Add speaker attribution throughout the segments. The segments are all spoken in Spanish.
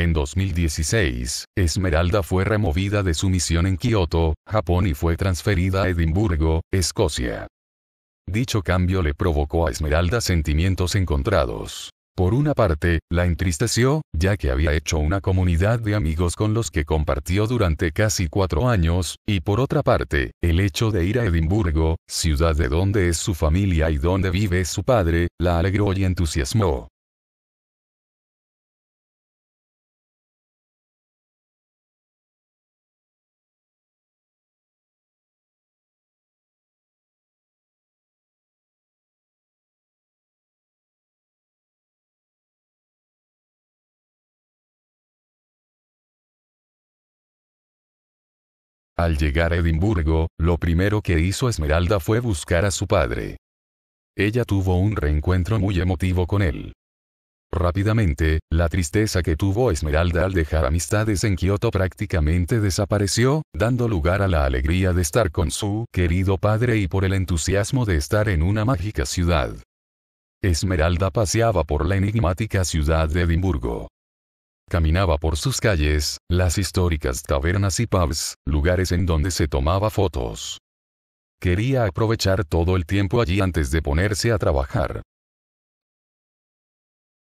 Speaker 1: En 2016, Esmeralda fue removida de
Speaker 2: su misión en Kioto, Japón y fue transferida a Edimburgo, Escocia. Dicho cambio le provocó a Esmeralda sentimientos encontrados. Por una parte, la entristeció, ya que había hecho una comunidad de amigos con los que compartió durante casi cuatro años, y por otra parte, el hecho de ir a Edimburgo, ciudad de donde es
Speaker 1: su familia y donde vive su padre, la alegró y entusiasmó. Al llegar a Edimburgo, lo primero que hizo Esmeralda fue buscar a su padre.
Speaker 2: Ella tuvo un reencuentro muy emotivo con él. Rápidamente, la tristeza que tuvo Esmeralda al dejar amistades en Kioto prácticamente desapareció, dando lugar a la alegría de estar con su querido padre y por el entusiasmo de estar en una mágica ciudad. Esmeralda paseaba por la enigmática ciudad de Edimburgo. Caminaba por sus calles, las históricas tabernas y pubs, lugares en donde se tomaba fotos. Quería aprovechar todo el tiempo allí antes de ponerse a trabajar.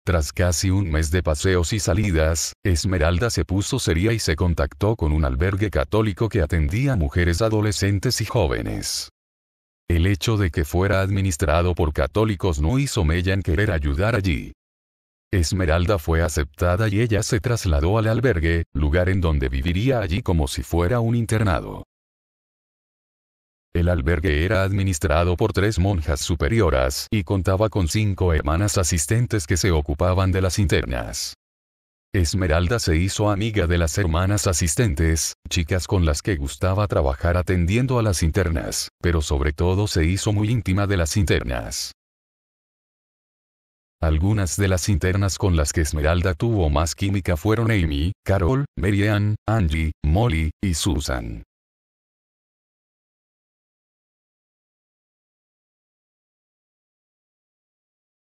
Speaker 2: Tras casi un mes de paseos y salidas, Esmeralda se puso seria y se contactó con un albergue católico que atendía a mujeres adolescentes y jóvenes. El hecho de que fuera administrado por católicos no hizo mella en querer ayudar allí. Esmeralda fue aceptada y ella se trasladó al albergue, lugar en donde viviría allí como si fuera un internado. El albergue era administrado por tres monjas superioras y contaba con cinco hermanas asistentes que se ocupaban de las internas. Esmeralda se hizo amiga de las hermanas asistentes, chicas con las que gustaba trabajar atendiendo a las internas, pero sobre todo se hizo muy íntima de las internas. Algunas de las internas con las que
Speaker 1: Esmeralda tuvo más química fueron Amy, Carol, Marianne, Angie, Molly, y Susan.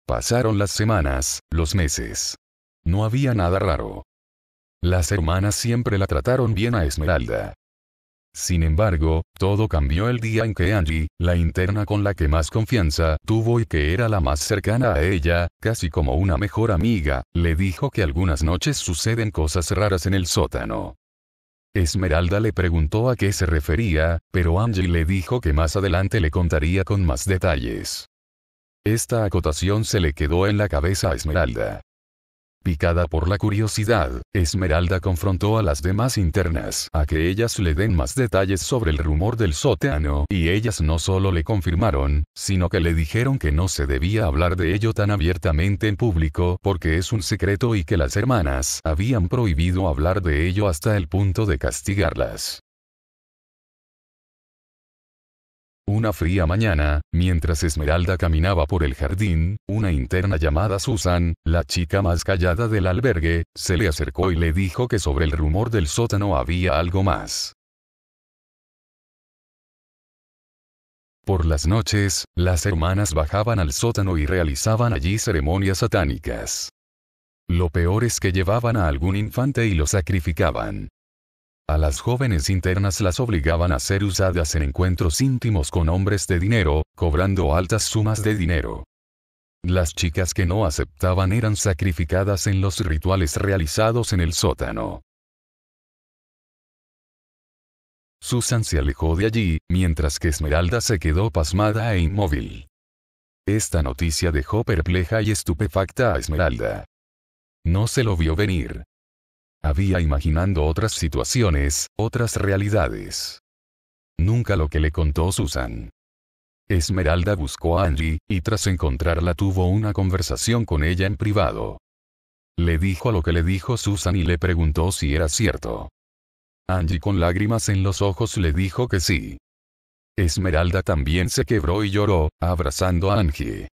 Speaker 1: Pasaron las semanas, los meses.
Speaker 2: No había nada raro. Las hermanas siempre la trataron bien a Esmeralda. Sin embargo, todo cambió el día en que Angie, la interna con la que más confianza tuvo y que era la más cercana a ella, casi como una mejor amiga, le dijo que algunas noches suceden cosas raras en el sótano. Esmeralda le preguntó a qué se refería, pero Angie le dijo que más adelante le contaría con más detalles. Esta acotación se le quedó en la cabeza a Esmeralda. Picada por la curiosidad, Esmeralda confrontó a las demás internas a que ellas le den más detalles sobre el rumor del sótano, y ellas no solo le confirmaron, sino que le dijeron que no se debía hablar de ello tan abiertamente en público porque es un secreto y que las hermanas habían prohibido hablar de ello hasta el punto de castigarlas. Una fría mañana, mientras Esmeralda caminaba por el jardín, una interna llamada Susan, la chica más callada del albergue, se le acercó y le dijo que sobre el rumor del sótano había algo más.
Speaker 1: Por las noches, las hermanas bajaban al sótano y realizaban allí ceremonias satánicas.
Speaker 2: Lo peor es que llevaban a algún infante y lo sacrificaban. A las jóvenes internas las obligaban a ser usadas en encuentros íntimos con hombres de dinero, cobrando altas sumas de dinero. Las chicas que no aceptaban eran sacrificadas en los rituales realizados en el sótano. Susan se alejó de allí, mientras que Esmeralda se quedó pasmada e inmóvil. Esta noticia dejó perpleja y estupefacta a Esmeralda. No se lo vio venir. Había imaginando otras situaciones, otras realidades. Nunca lo que le contó Susan. Esmeralda buscó a Angie, y tras encontrarla tuvo una conversación con ella en privado. Le dijo lo que le dijo Susan y le preguntó si era cierto. Angie con lágrimas
Speaker 1: en los ojos le dijo que sí. Esmeralda también se quebró y lloró, abrazando a Angie.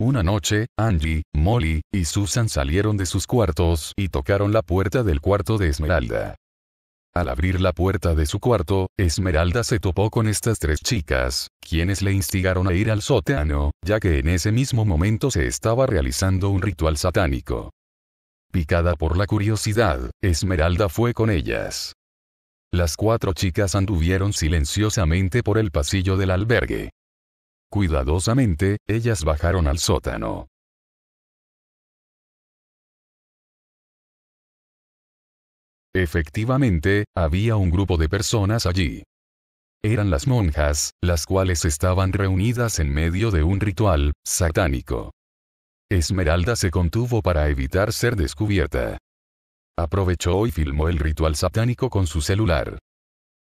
Speaker 2: Una noche, Angie, Molly y Susan salieron de sus cuartos y tocaron la puerta del cuarto de Esmeralda. Al abrir la puerta de su cuarto, Esmeralda se topó con estas tres chicas, quienes le instigaron a ir al sótano, ya que en ese mismo momento se estaba realizando un ritual satánico. Picada por la curiosidad, Esmeralda fue con ellas. Las cuatro chicas anduvieron
Speaker 1: silenciosamente por el pasillo del albergue. Cuidadosamente, ellas bajaron al sótano. Efectivamente, había un grupo de personas allí.
Speaker 2: Eran las monjas, las cuales estaban reunidas en medio de un ritual satánico. Esmeralda se contuvo para evitar ser descubierta. Aprovechó y filmó el ritual satánico con su celular.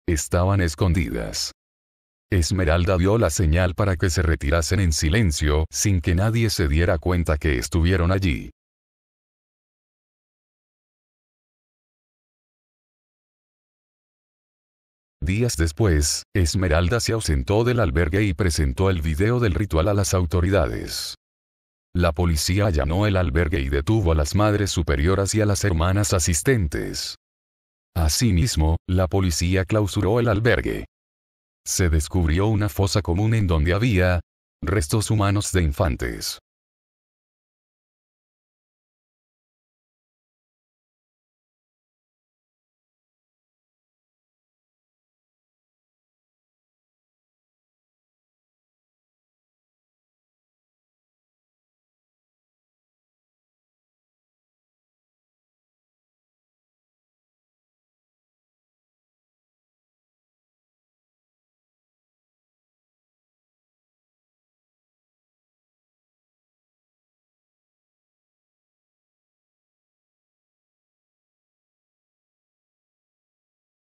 Speaker 2: Estaban escondidas. Esmeralda dio la señal para que se retirasen en silencio, sin que
Speaker 1: nadie se diera cuenta que estuvieron allí. Días después,
Speaker 2: Esmeralda se ausentó del albergue y presentó el video del ritual a las autoridades. La policía allanó el albergue y detuvo a las madres superioras y a las hermanas asistentes. Asimismo, la policía clausuró el albergue
Speaker 1: se descubrió una fosa común en donde había restos humanos de infantes.